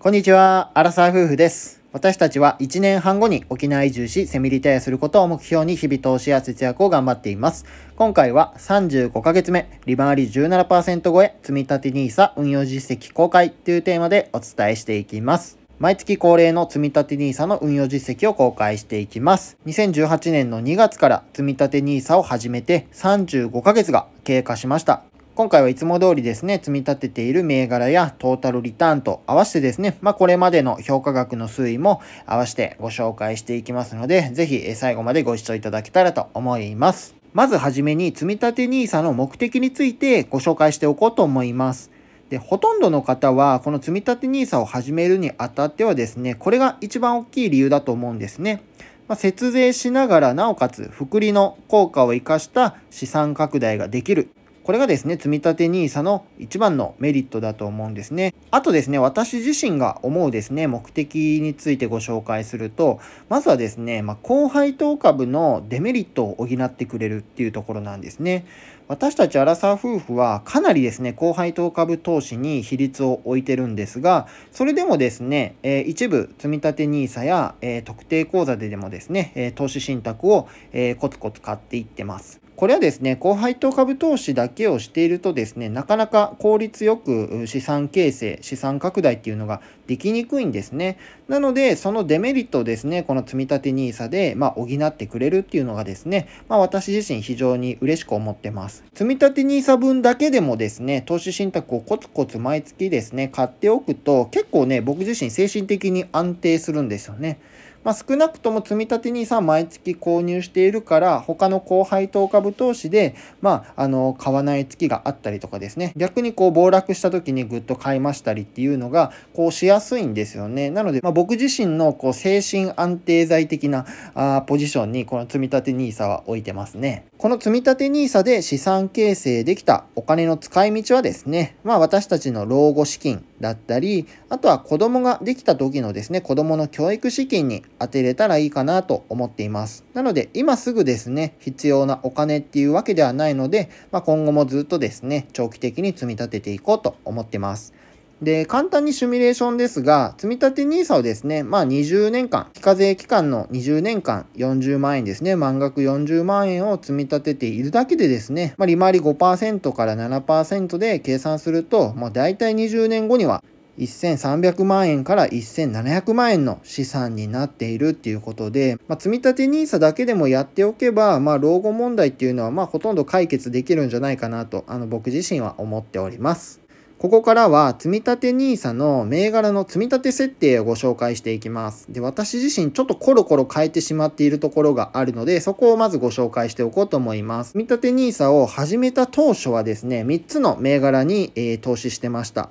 こんにちは、アラサー夫婦です。私たちは1年半後に沖縄移住し、セミリタイアすることを目標に日々投資や節約を頑張っています。今回は35ヶ月目、利回り17%超え、積立 NISA 運用実績公開というテーマでお伝えしていきます。毎月恒例の積立 NISA の運用実績を公開していきます。2018年の2月から積立 NISA を始めて35ヶ月が経過しました。今回はいつも通りですね、積み立てている銘柄やトータルリターンと合わせてですね、まあ、これまでの評価額の推移も合わせてご紹介していきますので、ぜひ最後までご視聴いただけたらと思います。まずはじめに積立 NISA の目的についてご紹介しておこうと思います。で、ほとんどの方は、この積立 NISA を始めるにあたってはですね、これが一番大きい理由だと思うんですね。まあ、節税しながらなおかつ福利の効果を生かした資産拡大ができるこれがですね、積立 NISA の一番のメリットだと思うんですね。あとですね、私自身が思うですね、目的についてご紹介すると、まずはですね、まあ、高配当株のデメリットを補ってくれるっていうところなんですね。私たちアラサー夫婦はかなりですね、高配当株投資に比率を置いてるんですが、それでもですね、え一部積立 NISA や、え特定口座ででもですね、え投資信託を、えコツコツ買っていってます。これはですね、高配当株投資だけをしているとですね、なかなか効率よく資産形成、資産拡大っていうのができにくいんですね。なので、そのデメリットをですね、この積立 NISA で、まあ、補ってくれるっていうのがですね、まあ、私自身非常に嬉しく思ってます。積立 NISA 分だけでもですね、投資信託をコツコツ毎月ですね、買っておくと、結構ね、僕自身精神的に安定するんですよね。まあ、少なくとも積立 NISA 毎月購入しているから、他の高配当株株投資で、まあ、あの、買わない月があったりとかですね、逆にこう、暴落した時にぐっと買いましたりっていうのが、こう、しやすいんですよね。なので、まあ、僕自身の、こう、精神安定剤的な、あポジションに、この積立 NISA は置いてますね。この積立 NISA で資産形成できたお金の使い道はですね、まあ、私たちの老後資金だったり、あとは子供ができた時のですね、子供の教育資金に充てれたらいいかなと思っています。なので、今すぐですね、必要なお金っていうわけではないので、まあ、今後もずっとですね、長期的に積み立てていこうと思ってます。で、簡単にシミュレーションですが、積立 NISA をですね、まあ20年間、非課税期間の20年間、40万円ですね、満額40万円を積み立てているだけでですね、まあ利回り5%から7%で計算すると、まあ大体20年後には1300万円から1700万円の資産になっているっていうことで、まあ、積立 NISA だけでもやっておけば、まあ、老後問題っていうのは、まあ、ほとんど解決できるんじゃないかなと、あの、僕自身は思っております。ここからは積立 NISA の銘柄の積立設定をご紹介していきます。で、私自身ちょっとコロコロ変えてしまっているところがあるので、そこをまずご紹介しておこうと思います。積立 NISA を始めた当初はですね、3つの銘柄に、えー、投資してました。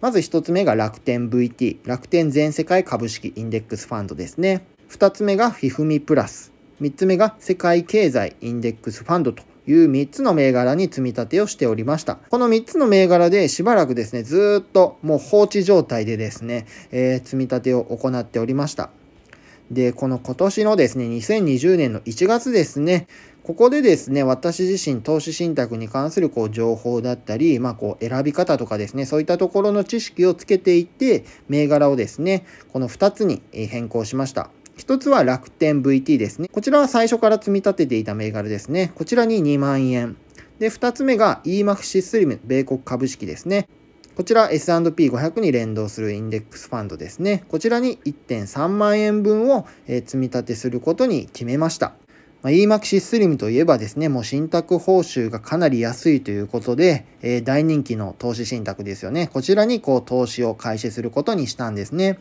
まず一つ目が楽天 VT、楽天全世界株式インデックスファンドですね。二つ目がフィフミプラス、三つ目が世界経済インデックスファンドという三つの銘柄に積み立てをしておりました。この三つの銘柄でしばらくですね、ずっともう放置状態でですね、えー、積み立てを行っておりました。で、この今年のですね、2020年の1月ですね、ここでですね、私自身投資信託に関するこう情報だったり、まあこう選び方とかですね、そういったところの知識をつけていって、銘柄をですね、この2つに変更しました。一つは楽天 VT ですね。こちらは最初から積み立てていた銘柄ですね。こちらに2万円。で、2つ目が EMAX シスリム米国株式ですね。こちら S&P500 に連動するインデックスファンドですね。こちらに1.3万円分を積み立てすることに決めました。まあ、EMAXI スリムといえばですね、もう信託報酬がかなり安いということで、えー、大人気の投資信託ですよね。こちらにこう投資を開始することにしたんですね。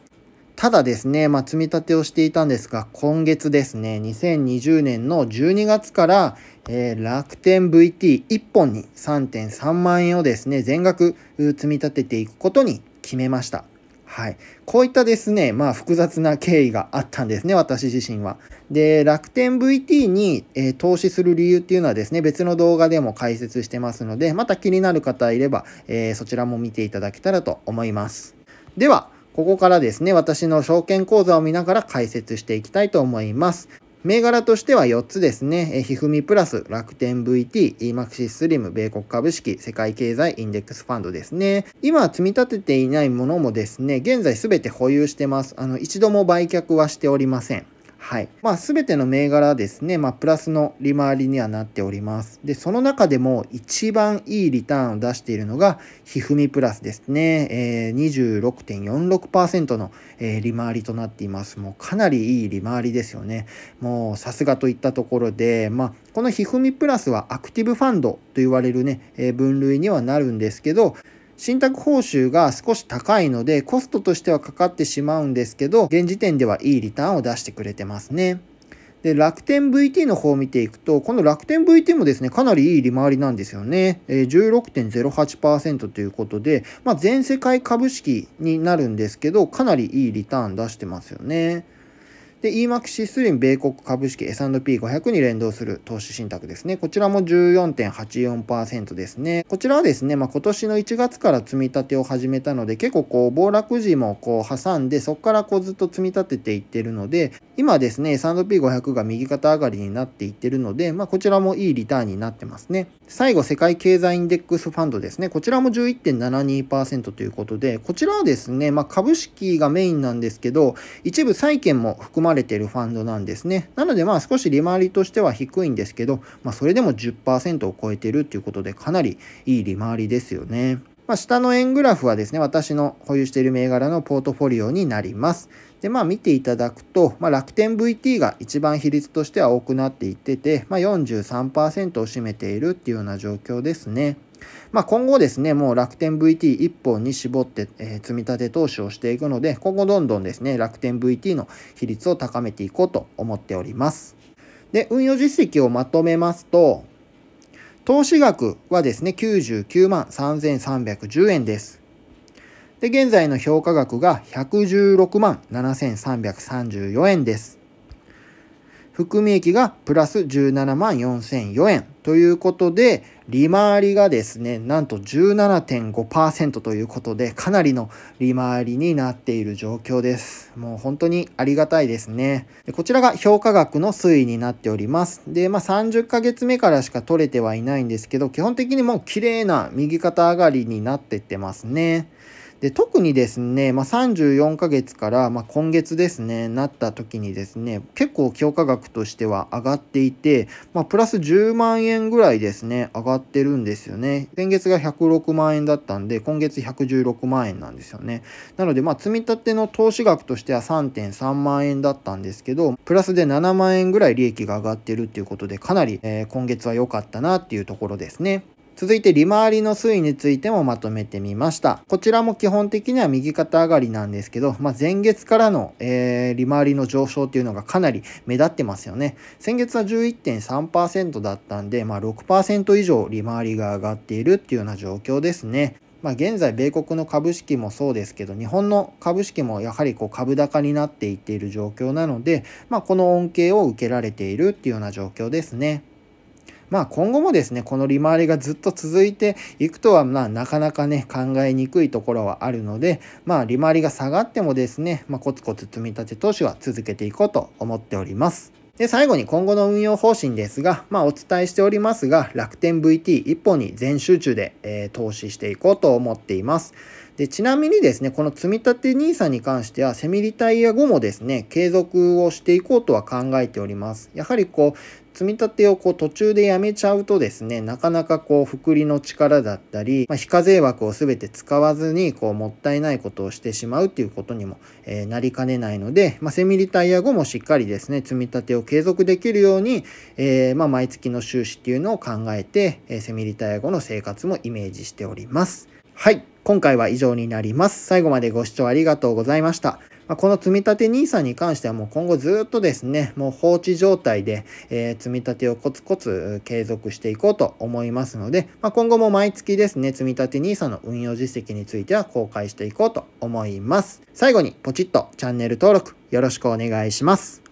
ただですね、まあ、積み立てをしていたんですが、今月ですね、2020年の12月から、えー、楽天 VT1 本に3.3万円をですね、全額積み立てていくことに決めました。はい。こういったですね、まあ複雑な経緯があったんですね、私自身は。で、楽天 VT に、えー、投資する理由っていうのはですね、別の動画でも解説してますので、また気になる方いれば、えー、そちらも見ていただけたらと思います。では、ここからですね、私の証券講座を見ながら解説していきたいと思います。銘柄としては4つですね。ひふみプラス、楽天 VT、e x i s s l リム、米国株式、世界経済インデックスファンドですね。今積み立てていないものもですね、現在すべて保有してます。あの、一度も売却はしておりません。はい。まあ、すべての銘柄ですね、まあ、プラスの利回りにはなっております。で、その中でも一番いいリターンを出しているのが、ひふみプラスですね。えー、26.46%の、えー、利回りとなっています。もうかなりいい利回りですよね。もうさすがといったところで、まあ、このひふみプラスはアクティブファンドと言われるね、えー、分類にはなるんですけど、信託報酬が少し高いので、コストとしてはかかってしまうんですけど、現時点ではいいリターンを出してくれてますね。で、楽天 VT の方を見ていくと、この楽天 VT もですね、かなりいい利回りなんですよね。え16.08%ということで、まあ、全世界株式になるんですけど、かなりいいリターン出してますよね。で、EMAXISLIM 米国株式 S&P500 に連動する投資信託ですね。こちらも14.84%ですね。こちらはですね、まあ、今年の1月から積み立てを始めたので、結構こう、暴落時もこう、挟んで、そこからこうずっと積み立てていってるので、今ですね、S&P500 が右肩上がりになっていってるので、まあ、こちらもいいリターンになってますね。最後、世界経済インデックスファンドですね。こちらも11.72%ということで、こちらはですね、まあ、株式がメインなんですけど、一部債券も含まれまれてるファンドなんですね。なのでまあ少し利回りとしては低いんですけど、まあ、それでも10%を超えてるっていうことでかなりいい利回りですよね。まあ、下の円グラフはですね、私の保有している銘柄のポートフォリオになります。で、まあ見ていただくと、まあ、楽天 VT が一番比率としては多くなっていってて、まあ、43%を占めているっていうような状況ですね。まあ、今後ですね、もう楽天 VT1 本に絞って、えー、積み立て投資をしていくので、今後どんどんですね、楽天 VT の比率を高めていこうと思っております。で、運用実績をまとめますと、投資額はですね、99万3310円です。で、現在の評価額が116万7334円です。含み益がプラス17万4004円ということで、利回りがですね、なんと17.5%ということで、かなりの利回りになっている状況です。もう本当にありがたいですね。こちらが評価額の推移になっております。で、まあ30ヶ月目からしか取れてはいないんですけど、基本的にもう綺麗な右肩上がりになってってますね。で特にですね、まあ、34ヶ月から、まあ、今月ですねなった時にですね結構強化額としては上がっていて、まあ、プラス10万円ぐらいですね上がってるんですよね先月が106万円だったんで今月116万円なんですよねなのでまあ積み立ての投資額としては3.3万円だったんですけどプラスで7万円ぐらい利益が上がってるっていうことでかなり、えー、今月は良かったなっていうところですね続いて利回りの推移についてもまとめてみました。こちらも基本的には右肩上がりなんですけど、まあ、前月からの、えー、利回りの上昇っていうのがかなり目立ってますよね。先月は11.3%だったんで、まあ、6%以上利回りが上がっているっていうような状況ですね。まあ、現在米国の株式もそうですけど日本の株式もやはりこう株高になっていっている状況なので、まあ、この恩恵を受けられているっていうような状況ですね。まあ今後もですね、この利回りがずっと続いていくとは、まあなかなかね、考えにくいところはあるので、まあ利回りが下がってもですね、まあコツコツ積み立て投資は続けていこうと思っております。で、最後に今後の運用方針ですが、まあお伝えしておりますが、楽天 v t 一本に全集中で、えー、投資していこうと思っています。で、ちなみにですね、この積み立て NISA に関しては、セミリタイヤ後もですね、継続をしていこうとは考えております。やはりこう、積み立てをこう途中でやめちゃうとですね、なかなかこう、複利の力だったり、まあ、非課税枠を全て使わずに、こう、もったいないことをしてしまうっていうことにも、えー、なりかねないので、まあ、セミリタイヤ後もしっかりですね、積み立てを継続できるように、えー、まあ、毎月の収支っていうのを考えて、えー、セミリタイヤ後の生活もイメージしております。はい。今回は以上になります。最後までご視聴ありがとうございました。まあ、この積立 NISA に関してはもう今後ずっとですね、もう放置状態で、えー、積み立てをコツコツ継続していこうと思いますので、まあ、今後も毎月ですね、積立 NISA の運用実績については公開していこうと思います。最後にポチッとチャンネル登録よろしくお願いします。